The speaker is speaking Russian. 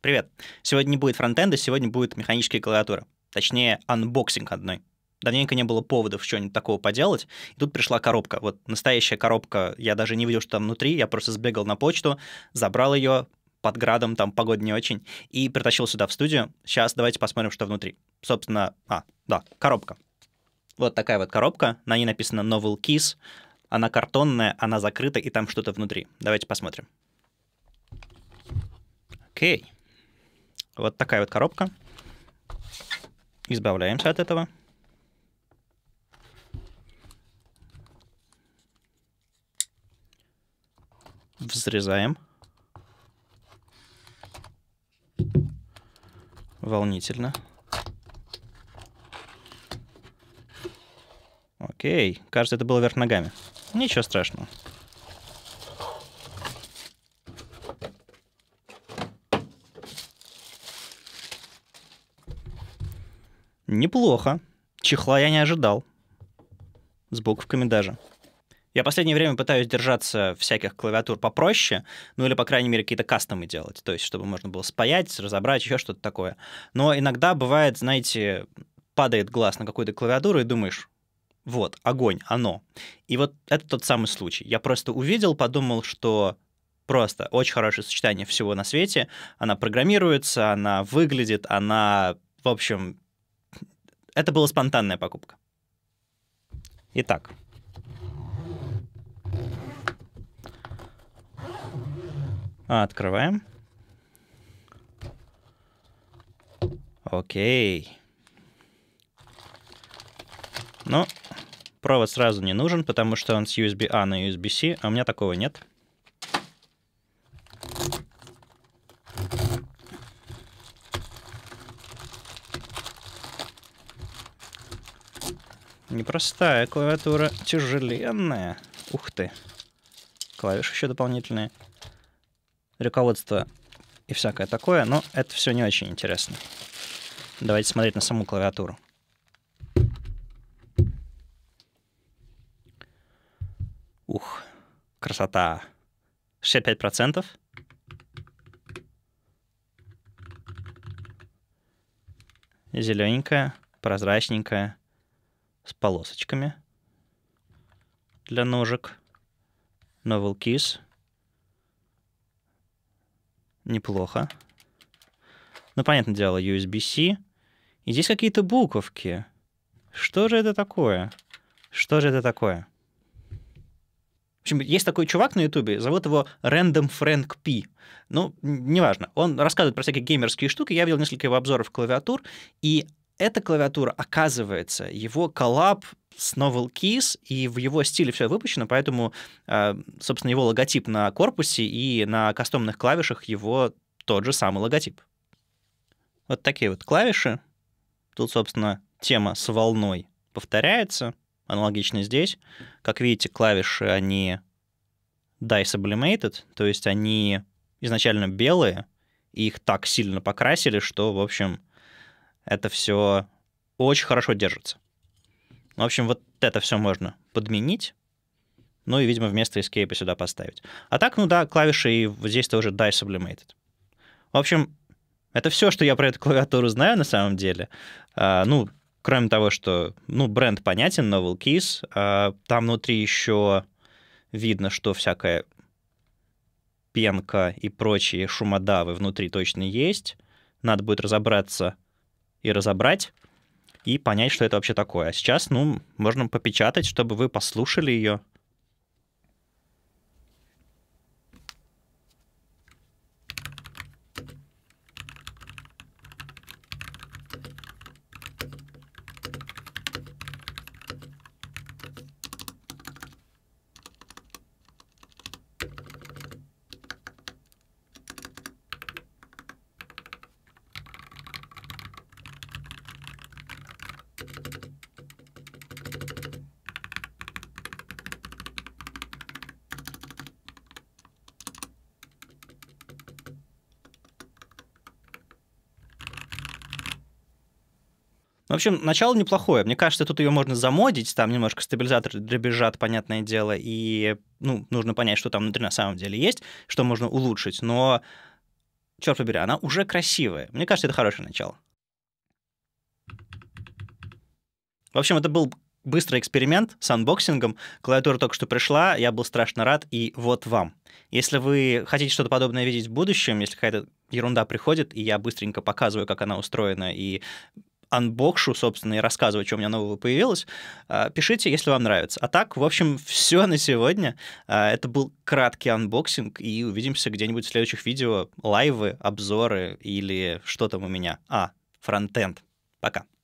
Привет. Сегодня не будет фронтенда, сегодня будет механическая клавиатура. Точнее, анбоксинг одной. Давненько не было поводов что-нибудь такого поделать. И тут пришла коробка. Вот настоящая коробка. Я даже не видел, что там внутри. Я просто сбегал на почту, забрал ее под градом, там погода не очень, и притащил сюда в студию. Сейчас давайте посмотрим, что внутри. Собственно, а, да, коробка. Вот такая вот коробка. На ней написано Novel Keys. Она картонная, она закрыта, и там что-то внутри. Давайте посмотрим. Окей. Okay. Вот такая вот коробка. Избавляемся от этого. Взрезаем. Волнительно. Окей. Кажется, это было вверх ногами. Ничего страшного. Неплохо. Чехла я не ожидал. С буковками даже. Я последнее время пытаюсь держаться всяких клавиатур попроще, ну или, по крайней мере, какие-то кастомы делать, то есть чтобы можно было спаять, разобрать, еще что-то такое. Но иногда бывает, знаете, падает глаз на какую-то клавиатуру и думаешь, вот, огонь, оно. И вот это тот самый случай. Я просто увидел, подумал, что просто очень хорошее сочетание всего на свете. Она программируется, она выглядит, она, в общем, это была спонтанная покупка. Итак. Открываем. Окей. Ну, провод сразу не нужен, потому что он с USB-A на USB-C, а у меня такого нет. Непростая клавиатура, тяжеленная. Ух ты. Клавиши еще дополнительные. Руководство и всякое такое, но это все не очень интересно. Давайте смотреть на саму клавиатуру. Ух, красота. 65%. Зелененькая, прозрачненькая с полосочками для ножек. Novel Keys. Неплохо. Ну, понятное дело, USB-C. И здесь какие-то буковки. Что же это такое? Что же это такое? В общем, есть такой чувак на Ютубе, зовут его Random Frank P. Ну, неважно. Он рассказывает про всякие геймерские штуки. Я видел несколько его обзоров клавиатур, и эта клавиатура, оказывается, его коллаб с Novel Keys, и в его стиле все выпущено, поэтому, а, собственно, его логотип на корпусе и на кастомных клавишах его тот же самый логотип. Вот такие вот клавиши. Тут, собственно, тема с волной повторяется, аналогично здесь. Как видите, клавиши, они die sublimated, то есть они изначально белые, и их так сильно покрасили, что, в общем, это все очень хорошо держится. В общем, вот это все можно подменить, ну и, видимо, вместо Escape сюда поставить. А так, ну да, клавиши и вот здесь тоже Die Sublimated. В общем, это все, что я про эту клавиатуру знаю на самом деле. А, ну, кроме того, что, ну, бренд понятен, Novel Keys, а, там внутри еще видно, что всякая пенка и прочие шумодавы внутри точно есть. Надо будет разобраться, и разобрать, и понять, что это вообще такое. А сейчас, ну, можно попечатать, чтобы вы послушали ее, Ну, в общем, начало неплохое. Мне кажется, тут ее можно замодить, там немножко стабилизатор дребезжат, понятное дело, и ну, нужно понять, что там внутри на самом деле есть, что можно улучшить, но, черт побери, она уже красивая. Мне кажется, это хорошее начало. В общем, это был быстрый эксперимент с анбоксингом. Клавиатура только что пришла, я был страшно рад, и вот вам. Если вы хотите что-то подобное видеть в будущем, если какая-то ерунда приходит, и я быстренько показываю, как она устроена, и анбокшу, собственно, и рассказывать, что у меня нового появилось. А, пишите, если вам нравится. А так, в общем, все на сегодня. А, это был краткий анбоксинг, и увидимся где-нибудь в следующих видео. Лайвы, обзоры или что там у меня. А, фронтенд. Пока.